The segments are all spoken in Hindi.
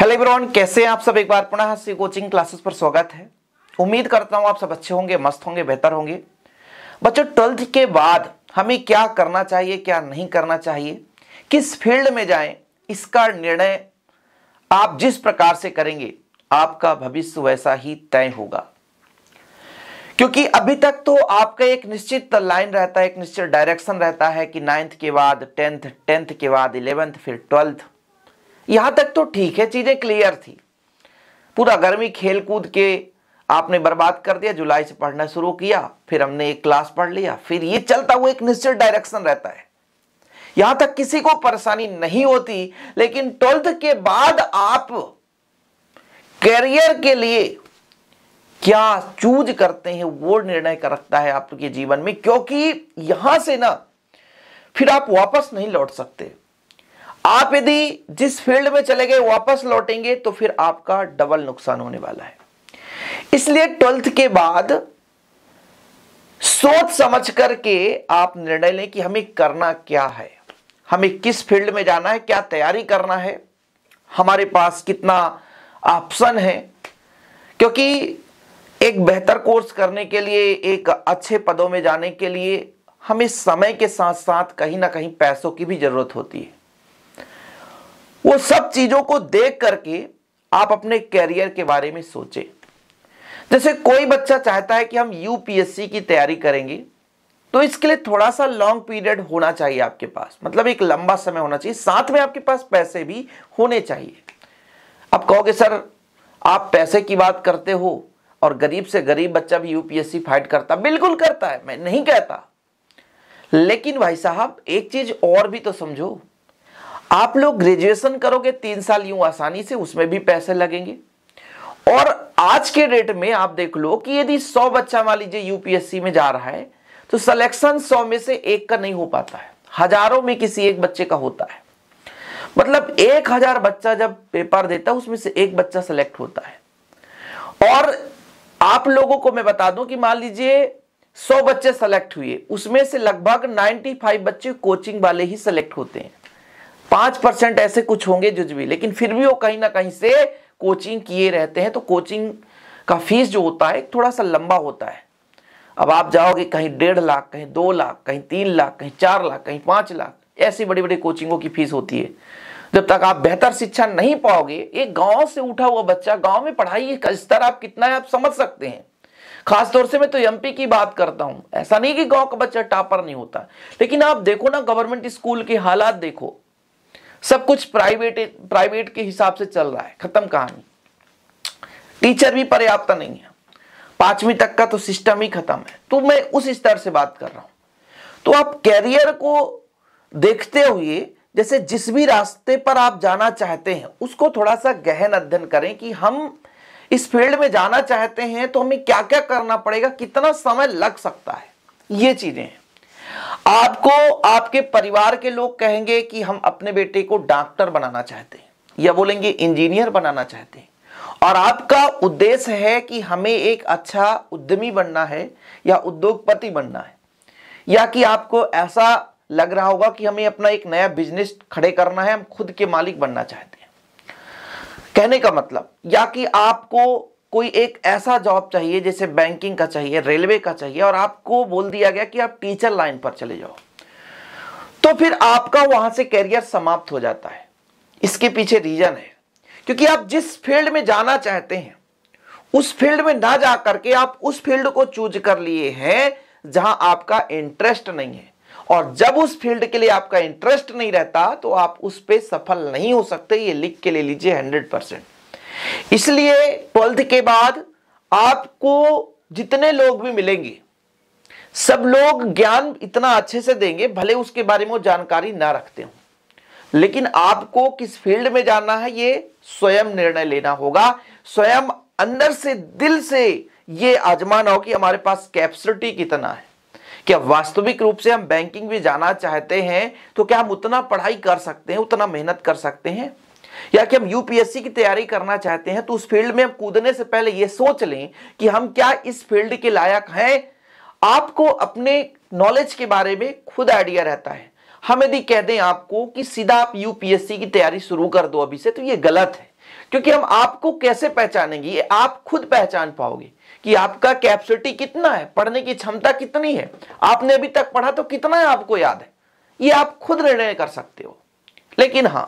हेलो एवरीवन कैसे हैं आप सब एक बार पुनः से कोचिंग क्लासेस पर स्वागत है उम्मीद करता हूं आप सब अच्छे होंगे मस्त होंगे बेहतर होंगे बच्चों ट्वेल्थ के बाद हमें क्या करना चाहिए क्या नहीं करना चाहिए किस फील्ड में जाएं इसका निर्णय आप जिस प्रकार से करेंगे आपका भविष्य वैसा ही तय होगा क्योंकि अभी तक तो आपका एक निश्चित लाइन रहता है एक निश्चित डायरेक्शन रहता है कि नाइन्थ के बाद टेंथ टेंथ के बाद इलेवेंथ फिर ट्वेल्थ यहां तक तो ठीक है चीज़ें क्लियर थी पूरा गर्मी खेल कूद के आपने बर्बाद कर दिया जुलाई से पढ़ना शुरू किया फिर हमने एक क्लास पढ़ लिया फिर ये चलता हुआ एक निश्चित डायरेक्शन रहता है यहां तक किसी को परेशानी नहीं होती लेकिन ट्वेल्थ के बाद आप करियर के लिए क्या चूज करते हैं वो निर्णय कर रखता है आपके जीवन में क्योंकि यहां से ना फिर आप वापस नहीं लौट सकते आप यदि जिस फील्ड में चले गए वापस लौटेंगे तो फिर आपका डबल नुकसान होने वाला है इसलिए ट्वेल्थ के बाद सोच समझ करके आप निर्णय लें कि हमें करना क्या है हमें किस फील्ड में जाना है क्या तैयारी करना है हमारे पास कितना ऑप्शन है क्योंकि एक बेहतर कोर्स करने के लिए एक अच्छे पदों में जाने के लिए हमें समय के साथ साथ कहीं ना कहीं पैसों की भी जरूरत होती है वो सब चीजों को देख करके आप अपने कैरियर के बारे में सोचे जैसे कोई बच्चा चाहता है कि हम यूपीएससी की तैयारी करेंगे तो इसके लिए थोड़ा सा लॉन्ग पीरियड होना चाहिए आपके पास मतलब एक लंबा समय होना चाहिए साथ में आपके पास पैसे भी होने चाहिए आप कहोगे सर आप पैसे की बात करते हो और गरीब से गरीब बच्चा भी यूपीएससी फाइट करता बिल्कुल करता है मैं नहीं कहता लेकिन भाई साहब एक चीज और भी तो समझो आप लोग ग्रेजुएशन करोगे तीन साल यूं आसानी से उसमें भी पैसे लगेंगे और आज के डेट में आप देख लो कि यदि सौ बच्चा मान लीजिए यूपीएससी में जा रहा है तो सिलेक्शन सौ में से एक का नहीं हो पाता है हजारों में किसी एक बच्चे का होता है मतलब एक हजार बच्चा जब पेपर देता है उसमें से एक बच्चा सेलेक्ट होता है और आप लोगों को मैं बता दूं कि मान लीजिए सौ बच्चे सेलेक्ट हुए उसमें से लगभग फाइव बच्चे कोचिंग वाले ही सेलेक्ट होते हैं पांच परसेंट ऐसे कुछ होंगे जो भी लेकिन फिर भी वो कहीं ना कहीं से कोचिंग किए रहते हैं तो कोचिंग का फीस जो होता है थोड़ा सा लंबा होता है अब आप जाओगे कहीं डेढ़ लाख कहीं दो लाख कहीं तीन लाख कहीं चार लाख कहीं पांच लाख ऐसी बड़ी बड़ी कोचिंगों की फीस होती है जब तक आप बेहतर शिक्षा नहीं पाओगे एक गांव से उठा हुआ बच्चा गांव में पढ़ाई का स्तर आप कितना है आप समझ सकते हैं खासतौर से मैं तो एमपी की बात करता हूं ऐसा नहीं कि गांव का बच्चा टापर नहीं होता लेकिन आप देखो ना गवर्नमेंट स्कूल के हालात देखो सब कुछ प्राइवेट प्राइवेट के हिसाब से चल रहा है खत्म कहानी टीचर भी पर्याप्त नहीं है पांचवी तक का तो सिस्टम ही खत्म है तो मैं उस स्तर से बात कर रहा हूं तो आप कैरियर को देखते हुए जैसे जिस भी रास्ते पर आप जाना चाहते हैं उसको थोड़ा सा गहन अध्ययन करें कि हम इस फील्ड में जाना चाहते हैं तो हमें क्या क्या करना पड़ेगा कितना समय लग सकता है ये चीजें हैं आपको आपके परिवार के लोग कहेंगे कि हम अपने बेटे को डॉक्टर बनाना चाहते हैं या बोलेंगे इंजीनियर बनाना चाहते हैं और आपका उद्देश्य है कि हमें एक अच्छा उद्यमी बनना है या उद्योगपति बनना है या कि आपको ऐसा लग रहा होगा कि हमें अपना एक नया बिजनेस खड़े करना है हम खुद के मालिक बनना चाहते हैं कहने का मतलब या कि आपको कोई एक ऐसा जॉब चाहिए जैसे बैंकिंग का चाहिए रेलवे का चाहिए और आपको बोल दिया गया कि आप टीचर लाइन पर चले जाओ तो फिर आपका वहां से कैरियर समाप्त हो जाता है इसके पीछे रीजन है क्योंकि आप जिस फील्ड में जाना चाहते हैं उस फील्ड में ना जा करके आप उस फील्ड को चूज कर लिए हैं जहां आपका इंटरेस्ट नहीं है और जब उस फील्ड के लिए आपका इंटरेस्ट नहीं रहता तो आप उस पर सफल नहीं हो सकते ये लिख के ले लीजिए हंड्रेड परसेंट इसलिए ट्वेल्थ के बाद आपको जितने लोग भी मिलेंगे सब लोग ज्ञान इतना अच्छे से देंगे भले उसके बारे में वो जानकारी ना रखते हो लेकिन आपको किस फील्ड में जाना है ये स्वयं निर्णय लेना होगा स्वयं अंदर से दिल से ये आजमाना हो कि हमारे पास कैपेसिटी कितना है क्या वास्तविक रूप से हम बैंकिंग में जाना चाहते हैं तो क्या हम उतना पढ़ाई कर सकते हैं उतना मेहनत कर सकते हैं या कि हम यूपीएससी की तैयारी करना चाहते हैं तो उस फील्ड में हम कूदने से पहले यह सोच लें कि हम क्या इस फील्ड के लायक हैं आपको अपने नॉलेज के बारे में खुद आइडिया रहता है हम यदि कह दें आपको कि सीधा आप यूपीएससी की तैयारी शुरू कर दो अभी से तो यह गलत है क्योंकि हम आपको कैसे पहचानेंगे आप खुद पहचान पाओगे कि आपका कैपेसिटी कितना है पढ़ने की क्षमता कितनी है आपने अभी तक पढ़ा तो कितना है आपको याद है ये आप खुद निर्णय कर सकते हो लेकिन हां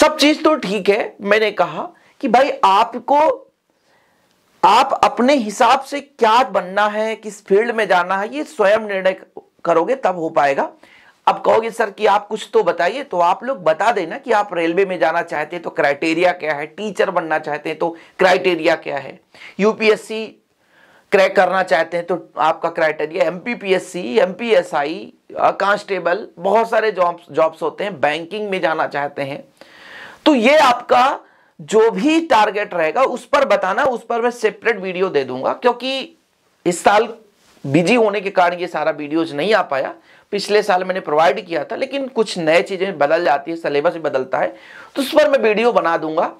सब चीज तो ठीक है मैंने कहा कि भाई आपको आप अपने हिसाब से क्या बनना है किस फील्ड में जाना है ये स्वयं निर्णय करोगे तब हो पाएगा अब कहोगे सर कि आप कुछ तो बताइए तो आप लोग बता देना कि आप रेलवे में जाना चाहते हैं तो क्राइटेरिया क्या है टीचर बनना चाहते हैं तो क्राइटेरिया क्या है यूपीएससी क्रैक करना चाहते हैं तो आपका criteria M P P S C M P S I constable बहुत सारे जॉब्स जॉब्स होते हैं बैंकिंग में जाना चाहते हैं तो ये आपका जो भी टारगेट रहेगा उस पर बताना उस पर मैं सेपरेट वीडियो दे दूंगा क्योंकि इस साल बिजी होने के कारण ये सारा वीडियोज नहीं आ पाया पिछले साल मैंने प्रोवाइड किया था लेकिन कुछ नए चीज़ें बदल जाती है भी बदलता है तो उस पर मैं वीडियो बना दूंगा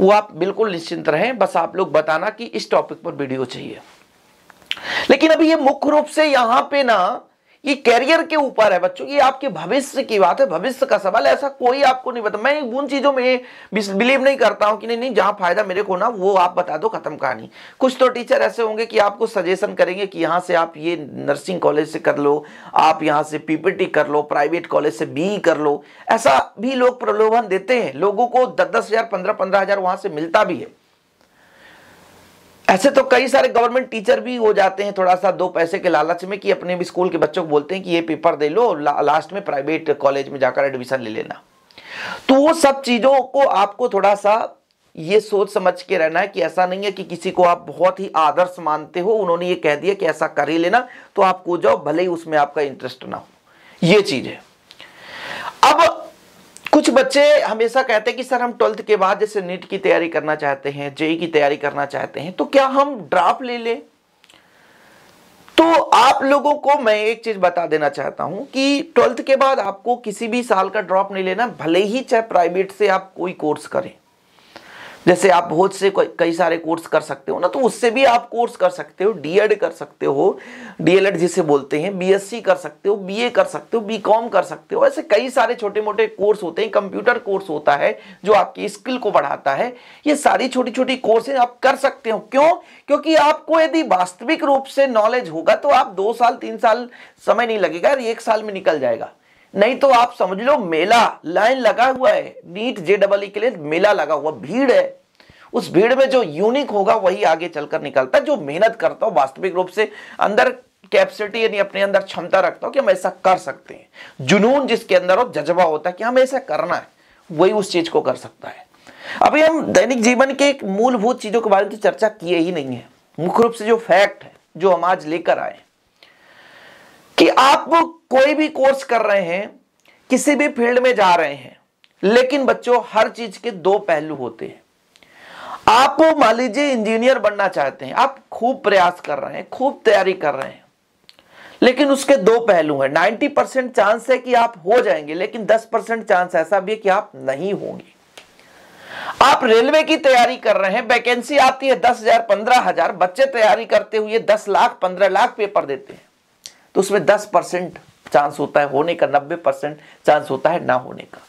वो आप बिल्कुल निश्चिंत रहें बस आप लोग बताना कि इस टॉपिक पर वीडियो चाहिए लेकिन अभी ये मुख्य रूप से यहां पे ना ये कैरियर के ऊपर है बच्चों ये आपके भविष्य की बात है भविष्य का सवाल ऐसा कोई आपको नहीं बता मैं उन चीजों में बिलीव नहीं करता हूं कि नहीं नहीं जहां फायदा मेरे को ना वो आप बता दो खत्म कहानी कुछ तो टीचर ऐसे होंगे कि आपको सजेशन करेंगे कि यहाँ से आप ये नर्सिंग कॉलेज से कर लो आप यहाँ से पीपीटी कर लो प्राइवेट कॉलेज से बी e कर लो ऐसा भी लोग प्रलोभन देते हैं लोगों को दस दस हजार पंद्रह पंद्रह हजार वहां से मिलता भी है ऐसे तो कई सारे गवर्नमेंट टीचर भी हो जाते हैं थोड़ा सा दो पैसे के लालच में कि अपने भी स्कूल के बच्चों को बोलते हैं कि ये पेपर दे लो ला, लास्ट में प्राइवेट कॉलेज में जाकर एडमिशन ले लेना तो वो सब चीज़ों को आपको थोड़ा सा ये सोच समझ के रहना है कि ऐसा नहीं है कि किसी को आप बहुत ही आदर्श मानते हो उन्होंने ये कह दिया कि ऐसा कर ही लेना तो आप को जाओ भले ही उसमें आपका इंटरेस्ट ना हो ये चीज़ है कुछ बच्चे हमेशा कहते हैं कि सर हम ट्वेल्थ के बाद जैसे नीट की तैयारी करना चाहते हैं जेई की तैयारी करना चाहते हैं तो क्या हम ड्राप ले लें तो आप लोगों को मैं एक चीज बता देना चाहता हूं कि ट्वेल्थ के बाद आपको किसी भी साल का ड्रॉप नहीं लेना भले ही चाहे प्राइवेट से आप कोई कोर्स करें जैसे आप बहुत से कई सारे कोर्स कर सकते हो ना तो उससे भी आप कोर्स कर सकते हो डीएड कर सकते हो डीएलएड जिसे बोलते हैं बीएससी कर सकते हो बीए कर सकते हो बीकॉम कर सकते हो ऐसे कई सारे छोटे मोटे कोर्स होते हैं कंप्यूटर कोर्स होता है जो आपकी स्किल को बढ़ाता है ये सारी छोटी छोटी कोर्सेज आप कर सकते हो क्यों क्योंकि आपको यदि वास्तविक रूप से नॉलेज होगा तो आप दो साल तीन साल समय नहीं लगेगा एक साल में निकल जाएगा नहीं तो आप समझ लो मेला लाइन लगा हुआ है नीट जे डबल के लिए मेला लगा हुआ भीड़ है उस भीड़ में जो यूनिक होगा वही आगे चलकर निकलता है जो मेहनत करता हूं वास्तविक रूप से अंदर कैपेसिटी यानी अपने अंदर क्षमता रखता हूं कि हम ऐसा कर सकते हैं जुनून जिसके अंदर हो जज्बा होता है कि हम ऐसा करना है वही उस चीज को कर सकता है अभी हम दैनिक जीवन के मूलभूत चीजों के बारे में तो चर्चा किए ही नहीं है मुख्य रूप से जो फैक्ट है जो हम आज लेकर आए कि आप कोई भी कोर्स कर रहे हैं किसी भी फील्ड में जा रहे हैं लेकिन बच्चों हर चीज के दो पहलू होते हैं आप मान लीजिए इंजीनियर बनना चाहते हैं आप खूब प्रयास कर रहे हैं खूब तैयारी कर रहे हैं लेकिन उसके दो पहलू हैं 90 परसेंट चांस है कि आप हो जाएंगे लेकिन 10 परसेंट चांस ऐसा भी है कि आप नहीं होंगे आप रेलवे की तैयारी कर रहे हैं वैकेंसी आती है दस हजार पंद्रह हजार बच्चे तैयारी करते हुए दस लाख पंद्रह लाख पेपर देते हैं तो उसमें दस परसेंट चांस होता है होने का नब्बे परसेंट चांस होता है ना होने का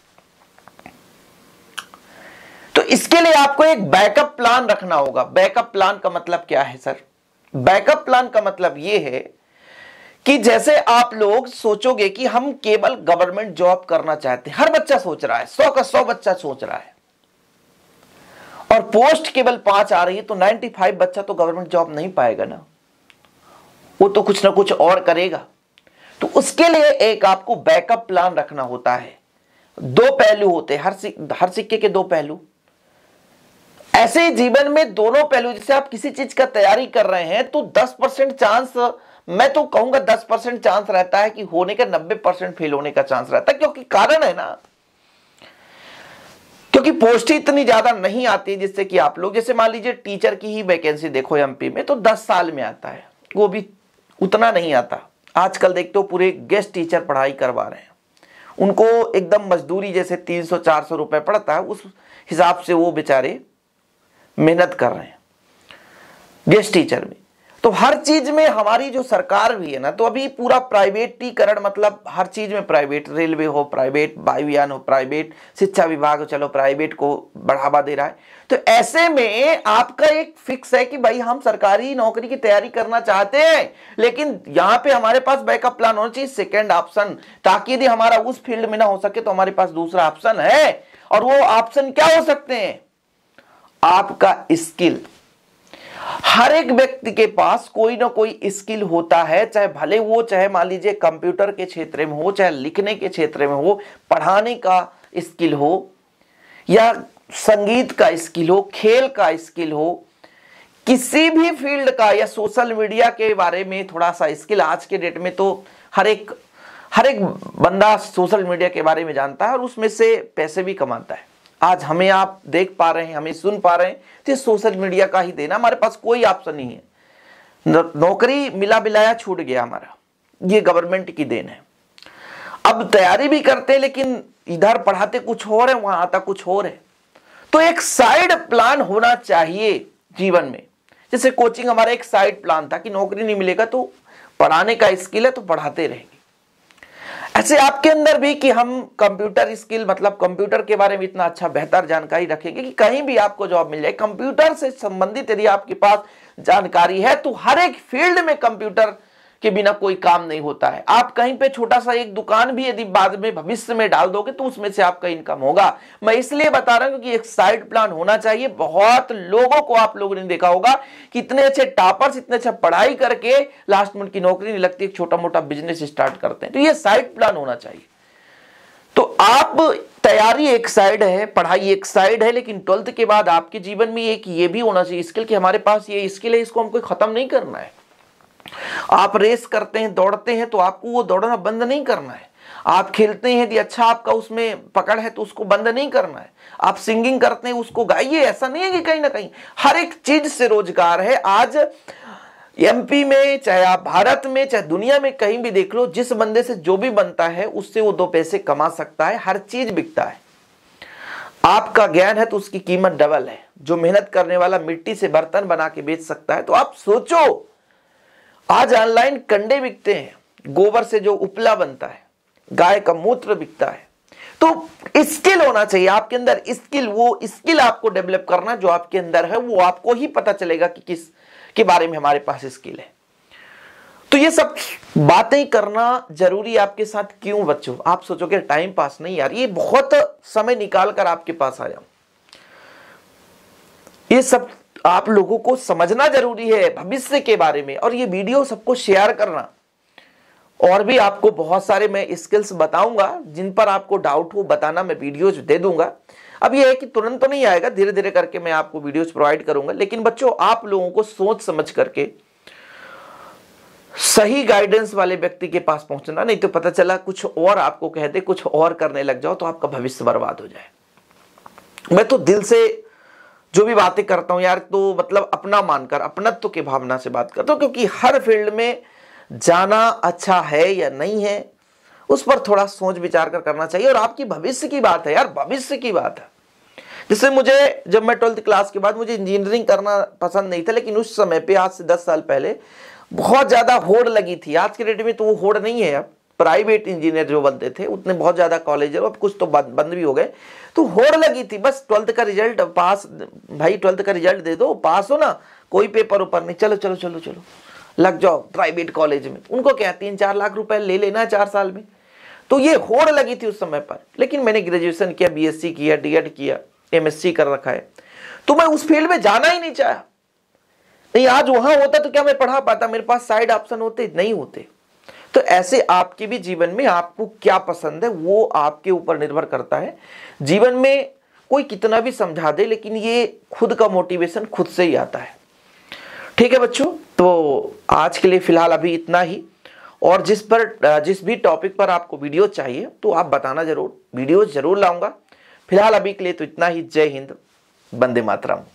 तो इसके लिए आपको एक बैकअप प्लान रखना होगा बैकअप प्लान का मतलब क्या है सर बैकअप प्लान का मतलब यह है कि जैसे आप लोग सोचोगे कि हम केवल गवर्नमेंट जॉब करना चाहते हैं हर बच्चा सोच रहा है सौ का सौ बच्चा सोच रहा है और पोस्ट केवल पांच आ रही है तो 95 बच्चा तो गवर्नमेंट जॉब नहीं पाएगा ना वो तो कुछ ना कुछ और करेगा तो उसके लिए एक आपको बैकअप प्लान रखना होता है दो पहलू होते हैं हर सिक, हर सिक्के के दो पहलू ऐसे जीवन में दोनों पहलू जैसे आप किसी चीज का तैयारी कर रहे हैं तो 10 परसेंट चांस मैं तो कहूंगा 10 परसेंट चांस रहता है कि होने का 90 परसेंट फेल होने का चांस रहता है क्योंकि कारण है ना क्योंकि पोस्ट इतनी ज्यादा नहीं आती जिससे कि आप लोग जैसे मान लीजिए टीचर की ही वैकेंसी देखो एमपी में तो दस साल में आता है वो भी उतना नहीं आता आजकल देखते हो पूरे गेस्ट टीचर पढ़ाई करवा रहे हैं उनको एकदम मजदूरी जैसे 300-400 रुपए पड़ता है उस हिसाब से वो बेचारे मेहनत कर रहे हैं गेस्ट टीचर में तो हर चीज में हमारी जो सरकार भी है ना तो अभी पूरा प्राइवेटीकरण मतलब हर चीज में प्राइवेट रेलवे हो प्राइवेट वायुयान हो प्राइवेट शिक्षा विभाग हो चलो प्राइवेट को बढ़ावा दे रहा है तो ऐसे में आपका एक फिक्स है कि भाई हम सरकारी नौकरी की तैयारी करना चाहते हैं लेकिन यहां पे हमारे पास बैकअप प्लान होना चाहिए सेकेंड ऑप्शन ताकि यदि हमारा उस फील्ड में ना हो सके तो हमारे पास दूसरा ऑप्शन है और वो ऑप्शन क्या हो सकते हैं आपका स्किल हर एक व्यक्ति के पास कोई ना कोई स्किल होता है चाहे भले वो चाहे मान लीजिए कंप्यूटर के क्षेत्र में हो चाहे लिखने के क्षेत्र में हो पढ़ाने का स्किल हो या संगीत का स्किल हो खेल का स्किल हो किसी भी फील्ड का या सोशल मीडिया के बारे में थोड़ा सा स्किल आज के डेट में तो हर एक हर एक बंदा सोशल मीडिया के बारे में जानता है और उसमें से पैसे भी कमाता है आज हमें आप देख पा रहे हैं हमें सुन पा रहे हैं तो सोशल मीडिया का ही देना हमारे पास कोई ऑप्शन नहीं है नौकरी मिला मिलाया छूट गया हमारा ये गवर्नमेंट की देन है अब तैयारी भी करते हैं लेकिन इधर पढ़ाते कुछ और है वहां आता कुछ और है तो एक साइड प्लान होना चाहिए जीवन में जैसे कोचिंग हमारा एक साइड प्लान था कि नौकरी नहीं मिलेगा तो पढ़ाने का स्किल है तो पढ़ाते रहेंगे ऐसे आपके अंदर भी कि हम कंप्यूटर स्किल मतलब कंप्यूटर के बारे में इतना अच्छा बेहतर जानकारी रखेंगे कि कहीं भी आपको जॉब मिल जाए कंप्यूटर से संबंधित यदि आपके पास जानकारी है तो हर एक फील्ड में कंप्यूटर के बिना कोई काम नहीं होता है आप कहीं पे छोटा सा एक दुकान भी यदि बाद में भविष्य में डाल दोगे तो उसमें से आपका इनकम होगा मैं इसलिए बता रहा हूं क्योंकि एक साइड प्लान होना चाहिए बहुत लोगों को आप लोगों ने देखा होगा कि इतने अच्छे टॉपर्स इतने अच्छा पढ़ाई करके लास्ट मिनट की नौकरी नहीं लगती छोटा मोटा बिजनेस स्टार्ट करते हैं तो ये साइड प्लान होना चाहिए तो आप तैयारी एक साइड है पढ़ाई एक साइड है लेकिन ट्वेल्थ के बाद आपके जीवन में एक ये भी होना चाहिए स्किल कि हमारे पास ये स्किल है इसको हमको खत्म नहीं करना है आप रेस करते हैं दौड़ते हैं तो आपको वो दौड़ना बंद नहीं करना है आप खेलते हैं यदि अच्छा आपका उसमें पकड़ है तो उसको बंद नहीं करना है आप सिंगिंग करते हैं उसको गाइए ऐसा नहीं है कि कहीं ना कहीं हर एक चीज से रोजगार है आज एमपी में चाहे आप भारत में चाहे दुनिया में कहीं भी देख लो जिस बंदे से जो भी बनता है उससे वो दो पैसे कमा सकता है हर चीज बिकता है आपका ज्ञान है तो उसकी कीमत डबल है जो मेहनत करने वाला मिट्टी से बर्तन बना के बेच सकता है तो आप सोचो आज ऑनलाइन कंडे बिकते हैं गोबर से जो उपला बनता है गाय का मूत्र बिकता है तो स्किल होना चाहिए आपके अंदर स्किल वो स्किल आपको डेवलप करना जो आपके अंदर है वो आपको ही पता चलेगा कि किस के बारे में हमारे पास स्किल है तो ये सब बातें करना जरूरी आपके साथ क्यों बच्चों आप सोचोगे टाइम पास नहीं यार ये बहुत समय निकाल कर आपके पास आया ये सब आप लोगों को समझना जरूरी है भविष्य के बारे में और ये वीडियो सबको शेयर करना और भी आपको बहुत सारे मैं स्किल्स बताऊंगा जिन पर आपको डाउट हो बताना मैं वीडियोज दे दूंगा अब ये है कि तुरंत तो नहीं आएगा धीरे धीरे करके मैं आपको वीडियोज प्रोवाइड करूंगा लेकिन बच्चों आप लोगों को सोच समझ करके सही गाइडेंस वाले व्यक्ति के पास पहुंचना नहीं तो पता चला कुछ और आपको कह दे कुछ और करने लग जाओ तो आपका भविष्य बर्बाद हो जाए मैं तो दिल से जो भी बातें करता हूं यार तो मतलब अपना मानकर अपनत्व की भावना से बात करता हूं क्योंकि हर फील्ड में जाना अच्छा है या नहीं है उस पर थोड़ा सोच विचार कर करना चाहिए और आपकी भविष्य की बात है यार भविष्य की बात है जैसे मुझे जब मैं ट्वेल्थ क्लास के बाद मुझे इंजीनियरिंग करना पसंद नहीं था लेकिन उस समय पे आज से दस साल पहले बहुत ज़्यादा होड़ लगी थी आज के डेट में तो वो होड़ नहीं है अब प्राइवेट इंजीनियर जो बनते थे उतने बहुत ज़्यादा कॉलेज अब कुछ तो बंद बंद भी हो गए तो होड़ लगी थी बस ट्वेल्थ का रिजल्ट पास भाई ट्वेल्थ का रिजल्ट दे दो पास हो ना कोई पेपर ऊपर नहीं चलो चलो चलो चलो लग जाओ प्राइवेट कॉलेज में उनको क्या तीन चार लाख रुपए ले लेना चार साल में तो ये होड़ लगी थी उस समय पर लेकिन मैंने ग्रेजुएशन किया बीएससी किया एड किया एमएससी कर रखा है तो मैं उस फील्ड में जाना ही नहीं चाहा नहीं आज वहां होता तो क्या मैं पढ़ा पाता मेरे पास साइड ऑप्शन होते नहीं होते तो ऐसे आपके भी जीवन में आपको क्या पसंद है वो आपके ऊपर निर्भर करता है जीवन में कोई कितना भी समझा दे लेकिन ये खुद का मोटिवेशन खुद से ही आता है ठीक है बच्चों तो आज के लिए फिलहाल अभी इतना ही और जिस पर जिस भी टॉपिक पर आपको वीडियो चाहिए तो आप बताना जरूर वीडियो जरूर लाऊंगा फिलहाल अभी के लिए तो इतना ही जय हिंद बंदे मातरम